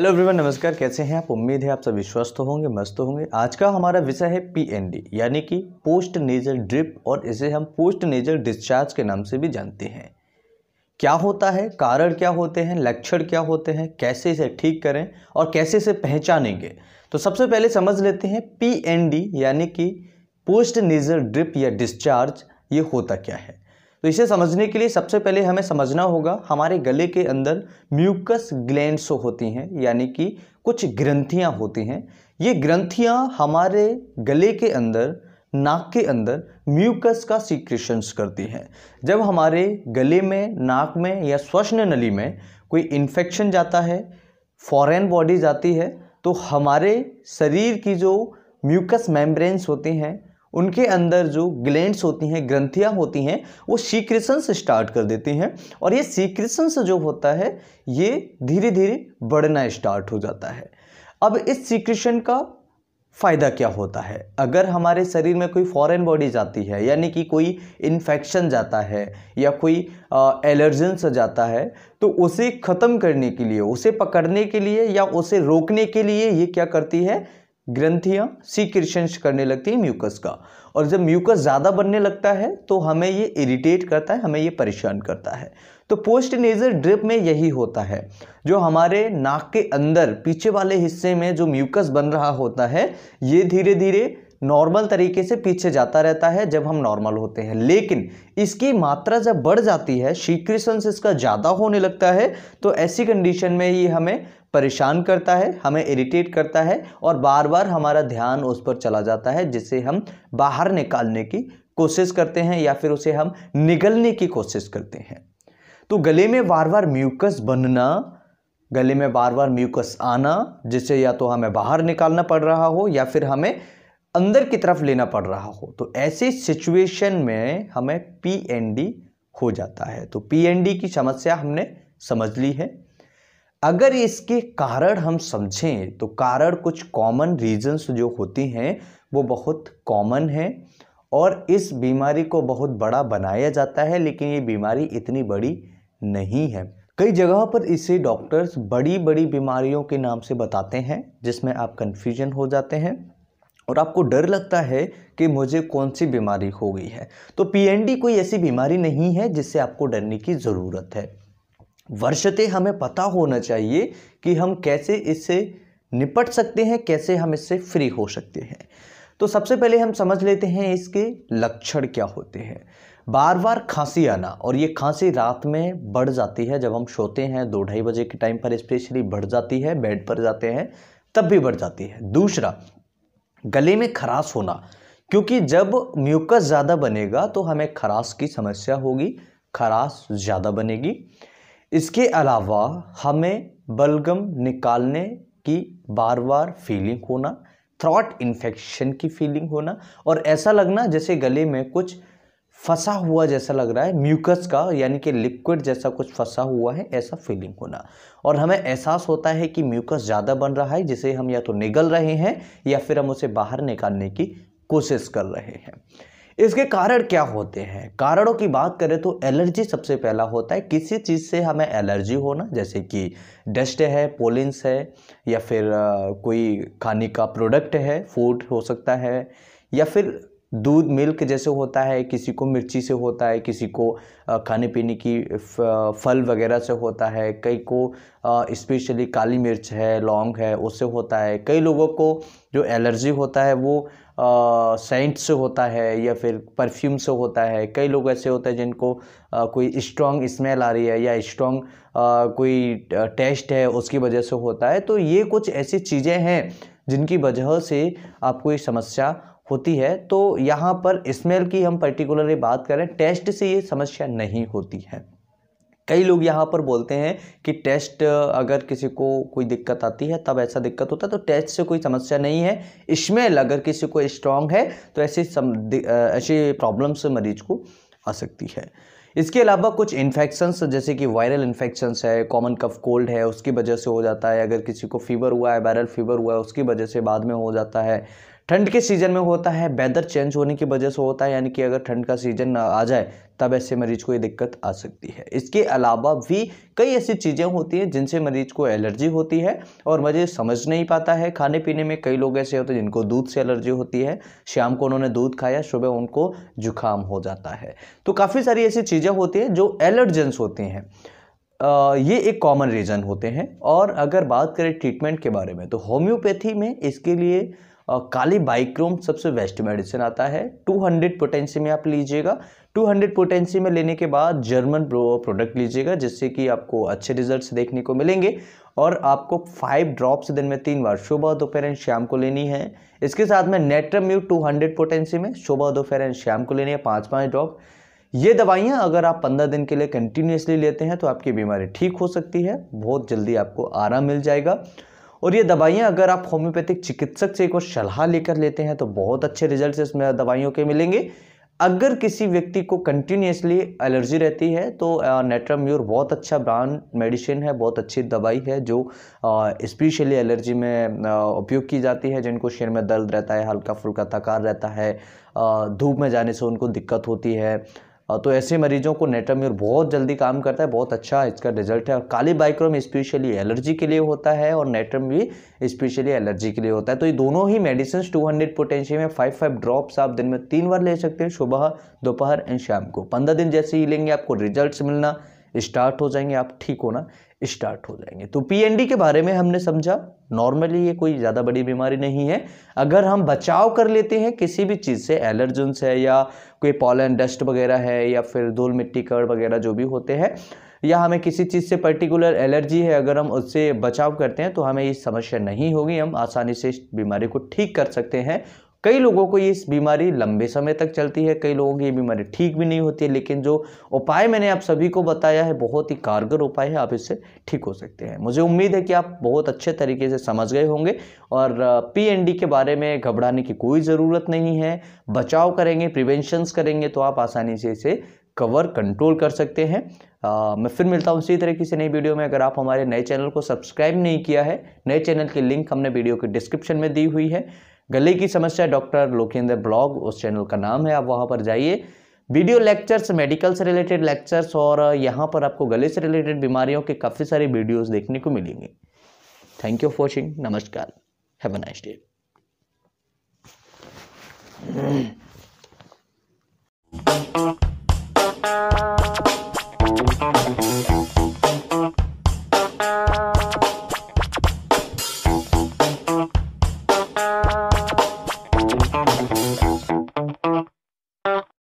hello everyone नमस्कार कैसे हैं आप उम्मीद है आप सब विश्वस्त होंगे मस्त होंगे आज का हमारा विषय है पीएनडी यानी कि पोस्ट नेजल ड्रिप और इसे हम पोस्ट नेजल डिस्चार्ज के नाम से भी जानते हैं क्या होता है कारण क्या होते हैं लक्षण क्या होते हैं कैसे इसे ठीक करें और कैसे इसे पहचानेंगे तो सबसे पहले समझ लेते हैं पी यानी कि पोस्ट नेजल ड्रिप या डिस्चार्ज ये होता क्या है तो इसे समझने के लिए सबसे पहले हमें समझना होगा हमारे गले के अंदर म्यूकस ग्लैंड होती हैं यानी कि कुछ ग्रंथियाँ होती हैं ये ग्रंथियाँ हमारे गले के अंदर नाक के अंदर म्यूकस का सीक्रेशंस करती हैं जब हमारे गले में नाक में या श्वसन नली में कोई इन्फेक्शन जाता है फॉरेन बॉडी जाती है तो हमारे शरीर की जो म्यूकस मेम्ब्रेन्स होती हैं उनके अंदर जो ग्लैंड्स होती हैं ग्रंथियाँ होती हैं वो सीक्रेशंस से स्टार्ट कर देती हैं और ये सीक्रेशंस से जो होता है ये धीरे धीरे बढ़ना स्टार्ट हो जाता है अब इस सीक्रेशन का फ़ायदा क्या होता है अगर हमारे शरीर में कोई फॉरेन बॉडी जाती है यानी कि कोई इन्फेक्शन जाता है या कोई एलर्जेंस जाता है तो उसे ख़त्म करने के लिए उसे पकड़ने के लिए या उसे रोकने के लिए ये क्या करती है ग्रंथियां सीक्रेशन करने लगती है म्यूकस का और जब म्यूकस ज़्यादा बनने लगता है तो हमें ये इरिटेट करता है हमें ये परेशान करता है तो पोस्ट नेजर ड्रिप में यही होता है जो हमारे नाक के अंदर पीछे वाले हिस्से में जो म्यूकस बन रहा होता है ये धीरे धीरे नॉर्मल तरीके से पीछे जाता रहता है जब हम नॉर्मल होते हैं लेकिन इसकी मात्रा जब बढ़ जाती है सीक्रेशन इसका ज़्यादा होने लगता है तो ऐसी कंडीशन में ही हमें परेशान करता है हमें इरिटेट करता है और बार बार हमारा ध्यान उस पर चला जाता है जिसे हम बाहर निकालने की कोशिश करते हैं या फिर उसे हम निगलने की कोशिश करते हैं तो गले में बार बार म्यूकस बनना गले में बार बार म्यूकस आना जिसे या तो हमें बाहर निकालना पड़ रहा हो या फिर हमें अंदर की तरफ लेना पड़ रहा हो तो ऐसे सिचुएशन में हमें पीएनडी हो जाता है तो पीएनडी की समस्या हमने समझ ली है अगर इसके कारण हम समझें तो कारण कुछ कॉमन रीजंस जो होती हैं वो बहुत कॉमन है और इस बीमारी को बहुत बड़ा बनाया जाता है लेकिन ये बीमारी इतनी बड़ी नहीं है कई जगहों पर इसे डॉक्टर्स बड़ी बड़ी बीमारियों के नाम से बताते हैं जिसमें आप कन्फ्यूजन हो जाते हैं और आपको डर लगता है कि मुझे कौन सी बीमारी हो गई है तो पीएनडी कोई ऐसी बीमारी नहीं है जिससे आपको डरने की ज़रूरत है वर्षते हमें पता होना चाहिए कि हम कैसे इससे निपट सकते हैं कैसे हम इससे फ्री हो सकते हैं तो सबसे पहले हम समझ लेते हैं इसके लक्षण क्या होते हैं बार बार खांसी आना और ये खांसी रात में बढ़ जाती है जब हम सोते हैं दो ढाई बजे के टाइम पर स्पेशली बढ़ जाती है बेड पर जाते हैं तब भी बढ़ जाती है दूसरा गले में खराश होना क्योंकि जब म्यूकस ज़्यादा बनेगा तो हमें खराश की समस्या होगी खराश ज़्यादा बनेगी इसके अलावा हमें बलगम निकालने की बार बार फीलिंग होना थ्रॉट इन्फेक्शन की फीलिंग होना और ऐसा लगना जैसे गले में कुछ फंसा हुआ जैसा लग रहा है म्यूकस का यानी कि लिक्विड जैसा कुछ फंसा हुआ है ऐसा फीलिंग होना और हमें एहसास होता है कि म्यूकस ज़्यादा बन रहा है जिसे हम या तो निगल रहे हैं या फिर हम उसे बाहर निकालने की कोशिश कर रहे हैं इसके कारण क्या होते हैं कारणों की बात करें तो एलर्जी सबसे पहला होता है किसी चीज़ से हमें एलर्जी होना जैसे कि डस्ट है पोलिन्स है या फिर कोई खाने का प्रोडक्ट है फूड हो सकता है या फिर दूध मिल्क जैसे होता है किसी को मिर्ची से होता है किसी को खाने पीने की फल वगैरह से होता है कई को स्पेशली काली मिर्च है लौंग है उससे होता है कई लोगों को जो एलर्जी होता है वो सेंट से होता है या फिर परफ्यूम से होता है कई लोग ऐसे होते हैं जिनको आ, कोई स्ट्रॉन्ग स्मेल आ रही है या स्ट्रॉन्ग कोई टेस्ट है उसकी वजह से होता है तो ये कुछ ऐसी चीज़ें हैं जिनकी वजह से आपको ये समस्या होती है तो यहाँ पर स्मेल की हम पर्टिकुलरली बात करें टेस्ट से ये समस्या नहीं होती है कई लोग यहाँ पर बोलते हैं कि टेस्ट अगर किसी को कोई दिक्कत आती है तब ऐसा दिक्कत होता है तो टेस्ट से कोई समस्या नहीं है स्मेल अगर किसी को स्ट्रांग है तो ऐसी ऐसी प्रॉब्लम्स मरीज को आ सकती है इसके अलावा कुछ इन्फेक्शंस जैसे कि वायरल इन्फेक्शंस है कॉमन कफ कोल्ड है उसकी वजह से हो जाता है अगर किसी को फीवर हुआ है वायरल फीवर हुआ है उसकी वजह से बाद में हो जाता है ठंड के सीज़न में होता है वेदर चेंज होने की वजह से होता है यानी कि अगर ठंड का सीज़न आ जाए तब ऐसे मरीज को ये दिक्कत आ सकती है इसके अलावा भी कई ऐसी चीज़ें होती हैं जिनसे मरीज को एलर्जी होती है और मरीज समझ नहीं पाता है खाने पीने में कई लोग ऐसे होते हैं जिनको दूध से एलर्जी होती है शाम को उन्होंने दूध खाया सुबह उनको जुकाम हो जाता है तो काफ़ी सारी ऐसी चीज़ें होती हैं जो एलर्जेंस होती हैं ये एक कॉमन रीज़न होते हैं और अगर बात करें ट्रीटमेंट के बारे में तो होम्योपैथी में इसके लिए काली बाइक्रोम सबसे बेस्ट मेडिसिन आता है 200 पोटेंसी में आप लीजिएगा 200 पोटेंसी में लेने के बाद जर्मन प्रोडक्ट लीजिएगा जिससे कि आपको अच्छे रिजल्ट्स देखने को मिलेंगे और आपको फाइव ड्रॉप्स दिन में तीन बार सुबह दोपहर एंड शाम को लेनी है इसके साथ में नेट्रम्यू हंड्रेड पोटेंसी में सुबह दोपहर एंड शाम को लेनी है पाँच पाँच ड्रॉप ये दवाइयाँ अगर आप पंद्रह दिन के लिए कंटिन्यूसली लेते हैं तो आपकी बीमारी ठीक हो सकती है बहुत जल्दी आपको आराम मिल जाएगा और ये दवाइयाँ अगर आप होम्योपैथिक चिकित्सक से एक और सलाह लेकर लेते हैं तो बहुत अच्छे रिजल्ट इसमें दवाइयों के मिलेंगे अगर किसी व्यक्ति को कंटिन्यूसली एलर्जी रहती है तो नेट्राम्यूर बहुत अच्छा ब्रांड मेडिसिन है बहुत अच्छी दवाई है जो स्पेशली एलर्जी में उपयोग की जाती है जिनको शरीर में दर्द रहता है हल्का फुल्का थकार रहता है धूप में जाने से उनको दिक्कत होती है तो ऐसे मरीजों को नेटाम्यूर बहुत जल्दी काम करता है बहुत अच्छा इसका रिजल्ट है और काली बाइक्रोम स्पेशली एलर्जी के लिए होता है और नेटम भी स्पेशली एलर्जी के लिए होता है तो ये दोनों ही मेडिसिन टू हंड्रेड पोटेंशियम में फाइव फाइव ड्रॉप्स आप दिन में तीन बार ले सकते हैं सुबह दोपहर एंड शाम को पंद्रह दिन जैसे ही लेंगे आपको रिजल्ट मिलना स्टार्ट हो जाएंगे आप ठीक होना स्टार्ट हो जाएंगे तो पीएनडी के बारे में हमने समझा नॉर्मली ये कोई ज़्यादा बड़ी बीमारी नहीं है अगर हम बचाव कर लेते हैं किसी भी चीज़ से एलर्जन है या कोई पॉलन डस्ट वगैरह है या फिर धूल मिट्टी कड़ वगैरह जो भी होते हैं या हमें किसी चीज़ से पर्टिकुलर एलर्जी है अगर हम उससे बचाव करते हैं तो हमें ये समस्या नहीं होगी हम आसानी से इस बीमारी को ठीक कर सकते हैं कई लोगों को ये बीमारी लंबे समय तक चलती है कई लोगों की ये बीमारी ठीक भी नहीं होती है लेकिन जो उपाय मैंने आप सभी को बताया है बहुत ही कारगर उपाय है आप इससे ठीक हो सकते हैं मुझे उम्मीद है कि आप बहुत अच्छे तरीके से समझ गए होंगे और पीएनडी के बारे में घबराने की कोई ज़रूरत नहीं है बचाव करेंगे प्रिवेंशंस करेंगे तो आप आसानी से इसे कवर कंट्रोल कर सकते हैं आ, मैं फिर मिलता हूँ इसी तरीके से नई वीडियो में अगर आप हमारे नए चैनल को सब्सक्राइब नहीं किया है नए चैनल की लिंक हमने वीडियो के डिस्क्रिप्शन में दी हुई है गले की समस्या डॉक्टर लोकेंद्र ब्लॉग उस चैनल का नाम है आप वहाँ पर जाइए वीडियो लेक्चर्स मेडिकल से रिलेटेड लेक्चर्स और यहाँ पर आपको गले से रिलेटेड बीमारियों के काफ़ी सारे वीडियोस देखने को मिलेंगे थैंक यू फॉर वॉचिंग नमस्कार हैव अ नाइस डे